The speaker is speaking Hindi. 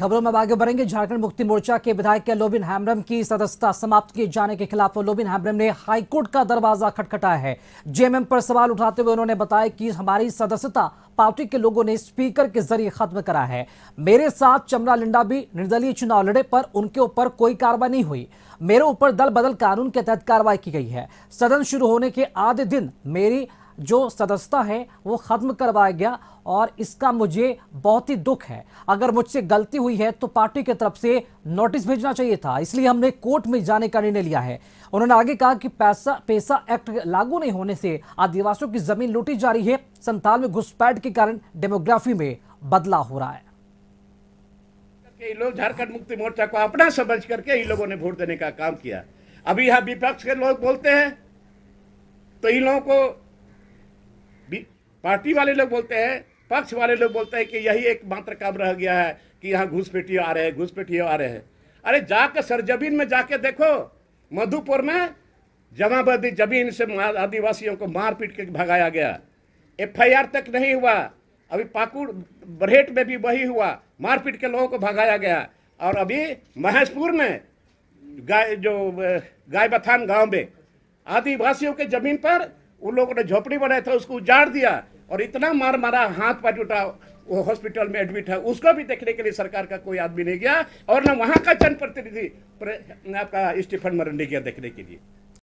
खबरों में आगे बढ़ेंगे झारखंड मुक्ति मोर्चा के विधायक लोबिन हेम्ब्रम की सदस्यता समाप्त किए जाने के खिलाफ लोबिन हेम्ब्रम ने हाईकोर्ट का दरवाजा खटखटाया है जेएमएम पर सवाल उठाते हुए उन्होंने बताया कि हमारी सदस्यता पार्टी के लोगों ने स्पीकर के जरिए खत्म करा है मेरे साथ चमरा लिंडा भी निर्दलीय चुनाव लड़े पर उनके ऊपर कोई कार्रवाई नहीं हुई मेरे ऊपर दल बदल कानून के तहत कार्रवाई की गई है सदन शुरू होने के आधे दिन मेरी जो सदस्यता है वो ख़त्म करवाया गया और इसका मुझे बहुत ही दुख है अगर मुझसे गलती हुई है तो पार्टी की तरफ से नोटिस भेजना चाहिए था इसलिए हमने कोर्ट में जाने का निर्णय लिया है उन्होंने आगे कहा कि पैसा पैसा एक्ट लागू नहीं होने से आदिवासियों की जमीन लूटी जा रही है संताल में घुसपैठ के कारण डेमोग्राफी में बदलाव हो रहा है ये लोग झारखंड मुक्ति मोर्चा को अपना समझ करके इन लोगों ने वोट देने का काम किया अभी यहां विपक्ष के लोग बोलते हैं तो इन लोगों को पार्टी वाले लोग बोलते हैं पक्ष वाले लोग बोलते हैं कि यही एक मात्र काम रह गया है कि यहाँ घुसपेटी आ रहे हैं घुसपेटी आ रहे हैं अरे जाकर सरजमीन में जाके देखो मधुपुर में जमाबंदी जमीन से आदिवासियों को मार पीट के भगाया गया एफआईआर तक नहीं हुआ अभी पाकुड़ बरेट में भी वही हुआ मारपीट के लोगों को भगाया गया और अभी महेशपुर में गाय जो गाय बथान गाँव में आदिवासियों के जमीन पर उन लोगों ने झोपड़ी बनाया था उसको उजाड़ दिया और इतना मार मारा हाथ पा टूटा वो हॉस्पिटल में एडमिट है उसको भी देखने के लिए सरकार का कोई आदमी नहीं गया और ना वहाँ का जनप्रतिनिधि आपका स्टीफन मरंडी गया देखने के लिए